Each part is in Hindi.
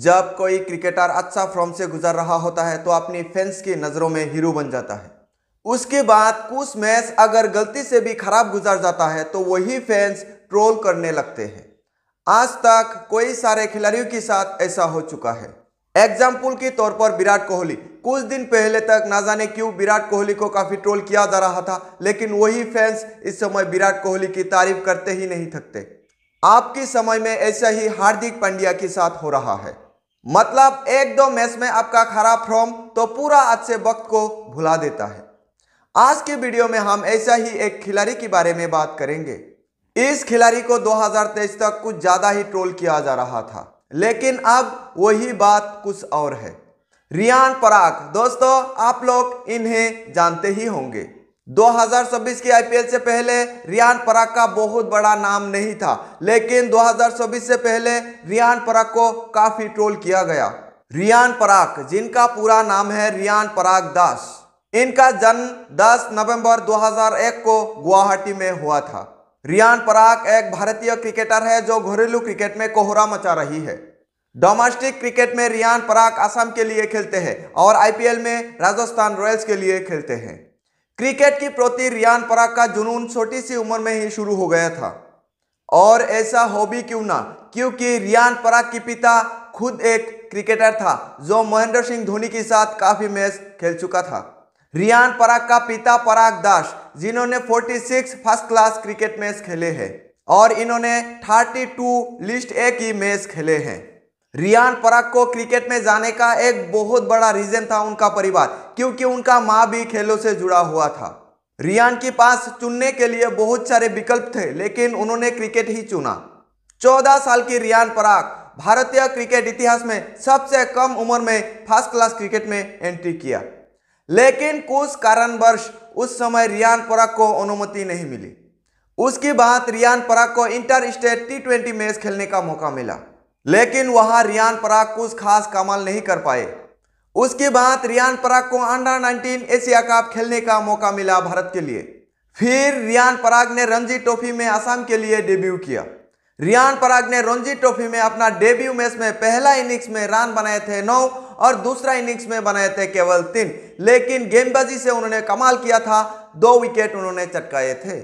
जब कोई क्रिकेटर अच्छा फॉर्म से गुजर रहा होता है तो अपनी फैंस की नज़रों में हीरो बन जाता है उसके बाद कुछ मैच अगर गलती से भी खराब गुजर जाता है तो वही फैंस ट्रोल करने लगते हैं आज तक कोई सारे खिलाड़ियों के साथ ऐसा हो चुका है एग्जाम्पल के तौर पर विराट कोहली कुछ दिन पहले तक ना जाने क्यों विराट कोहली को काफ़ी ट्रोल किया जा रहा था लेकिन वही फैंस इस समय विराट कोहली की तारीफ करते ही नहीं थकते आपके समय में ऐसा ही हार्दिक पांड्या के साथ हो रहा है मतलब एक दो मैच में आपका खराब फॉर्म तो पूरा अच्छे वक्त को भुला देता है आज के वीडियो में हम ऐसा ही एक खिलाड़ी के बारे में बात करेंगे इस खिलाड़ी को 2023 तक कुछ ज़्यादा ही ट्रोल किया जा रहा था लेकिन अब वही बात कुछ और है रियान पराग दोस्तों आप लोग इन्हें जानते ही होंगे 2026 की आईपीएल से पहले रियान पराग का बहुत बड़ा नाम नहीं था लेकिन 2026 से पहले रियान पराग को काफी ट्रोल किया गया रियान पराग जिनका पूरा नाम है रियान पराग दास इनका जन्म 10 नवंबर 2001 को गुवाहाटी में हुआ था रियान पराग एक भारतीय क्रिकेटर है जो घरेलू क्रिकेट में कोहरा मचा रही है डोमेस्टिक क्रिकेट में रियान पराग आसाम के लिए खेलते हैं और आईपीएल में राजस्थान रॉयल्स के लिए खेलते हैं क्रिकेट के प्रति रियान पराग का जुनून छोटी सी उम्र में ही शुरू हो गया था और ऐसा हॉबी क्यों ना क्योंकि रियान पराग के पिता खुद एक क्रिकेटर था जो महेंद्र सिंह धोनी के साथ काफ़ी मैच खेल चुका था रियान पराग का पिता पराग दास जिन्होंने 46 फर्स्ट क्लास क्रिकेट मैच खेले हैं और इन्होंने 32 लिस्ट ए की मैच खेले हैं रियान पराग को क्रिकेट में जाने का एक बहुत बड़ा रीज़न था उनका परिवार क्योंकि उनका माँ भी खेलों से जुड़ा हुआ था रियान के पास चुनने के लिए बहुत सारे विकल्प थे लेकिन उन्होंने क्रिकेट ही चुना चौदह साल की रियान पराग भारतीय क्रिकेट इतिहास में सबसे कम उम्र में फर्स्ट क्लास क्रिकेट में एंट्री किया लेकिन कुछ कारणवश उस समय रियान पराग को अनुमति नहीं मिली उसके बाद रियान पराग को interstate T twenty match खेलने का मौका मिला लेकिन वहां रियान पराग कुछ खास कमाल नहीं कर पाए उसके बाद रियान पराग को अंडर 19 एशिया कप खेलने का मौका मिला भारत के लिए फिर रियान पराग ने रणजी ट्रॉफी में असम के लिए डेब्यू किया रियान पराग ने रणजी ट्रॉफी में अपना डेब्यू मैच में पहला इनिंग्स में रन बनाए थे नौ और दूसरा इनिंग्स में बनाए थे केवल तीन लेकिन गेंदबाजी से उन्होंने कमाल किया था दो विकेट उन्होंने चटकाए थे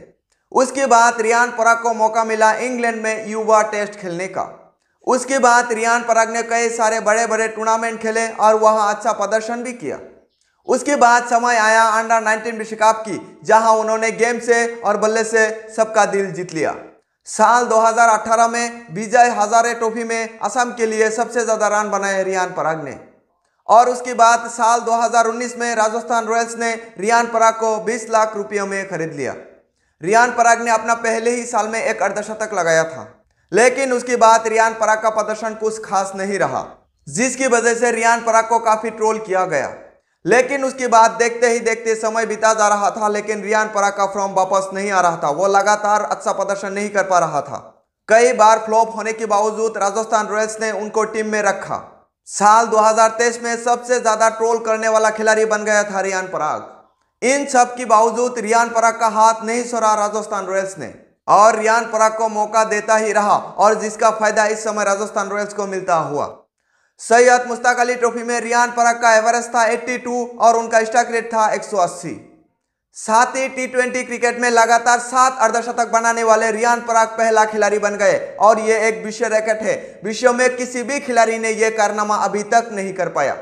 उसके बाद रियान पराग को मौका मिला इंग्लैंड में युवा टेस्ट खेलने का उसके बाद रियान पराग ने कई सारे बड़े बड़े टूर्नामेंट खेले और वहां अच्छा प्रदर्शन भी किया उसके बाद समय आया अंडर 19 विश्व कप की जहां उन्होंने गेम से और बल्ले से सबका दिल जीत लिया साल 2018 में विजय हजारे ट्रॉफी में असम के लिए सबसे ज़्यादा रन बनाए रियान पराग ने और उसके बाद साल 2019 में राजस्थान रॉयल्स ने रियान पराग को 20 लाख रुपये में खरीद लिया रियान पराग ने अपना पहले ही साल में एक अर्धशतक लगाया था लेकिन उसके बाद रियान पराग का प्रदर्शन कुछ खास नहीं रहा जिसकी वजह से रियान पराग को काफ़ी ट्रोल किया गया लेकिन उसके बाद देखते ही देखते समय बीता जा रहा था लेकिन रियान पराग का फॉर्म वापस नहीं आ रहा था वो लगातार अच्छा प्रदर्शन नहीं कर पा रहा था कई बार फ्लॉप होने के बावजूद राजस्थान रॉयल्स ने उनको टीम में रखा साल 2023 में सबसे ज़्यादा ट्रोल करने वाला खिलाड़ी बन गया था रियान पराग इन सब के बावजूद रियान पराग का हाथ नहीं सोरा राजस्थान रॉयल्स ने और रियान पराग को मौका देता ही रहा और जिसका फायदा इस समय राजस्थान रॉयल्स को मिलता हुआ सैयद मुश्ताक अली ट्रॉफी में रियान पराग का एवरेज था 82 और उनका स्ट्राइक रेट था 180 साथ ही टी ट्वेंटी क्रिकेट में लगातार सात अर्धशतक बनाने वाले रियान पराग पहला खिलाड़ी बन गए और ये एक विश्व रैकेट है विश्व में किसी भी खिलाड़ी ने यह कारनामा अभी तक नहीं कर पाया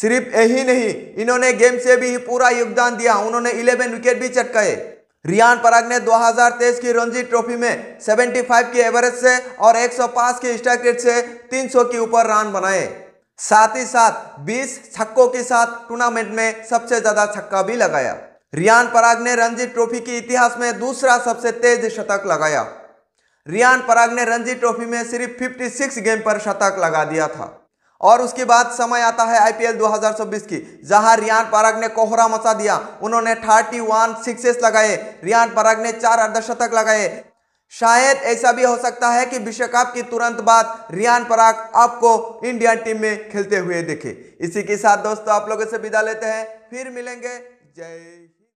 सिर्फ यही नहीं इन्होंने गेम से भी पूरा योगदान दिया उन्होंने 11 विकेट भी चटकाए रियान पराग ने 2023 की रणजी ट्रॉफी में 75 की एवरेज से और 105 की स्ट्राइक रेट से 300 के ऊपर रन बनाए साथ ही साथ 20 छक्कों के साथ टूर्नामेंट में सबसे ज्यादा छक्का भी लगाया रियान पराग ने रणजी ट्रॉफी के इतिहास में दूसरा सबसे तेज शतक लगाया रियान पराग ने रणजी ट्रॉफी में सिर्फ 56 गेम पर शतक लगा दिया था और उसके बाद समय आता है आईपीएल 2026 की जहां रियान पराग ने कोहरा मचा दिया उन्होंने 31 सिक्सेस लगाए रियान पराग ने चार अर्धशतक लगाए शायद ऐसा भी हो सकता है कि विश्व कप के तुरंत बाद रियान पराग आपको इंडियन टीम में खेलते हुए देखे इसी के साथ दोस्तों आप लोगों से विदा लेते हैं फिर मिलेंगे जय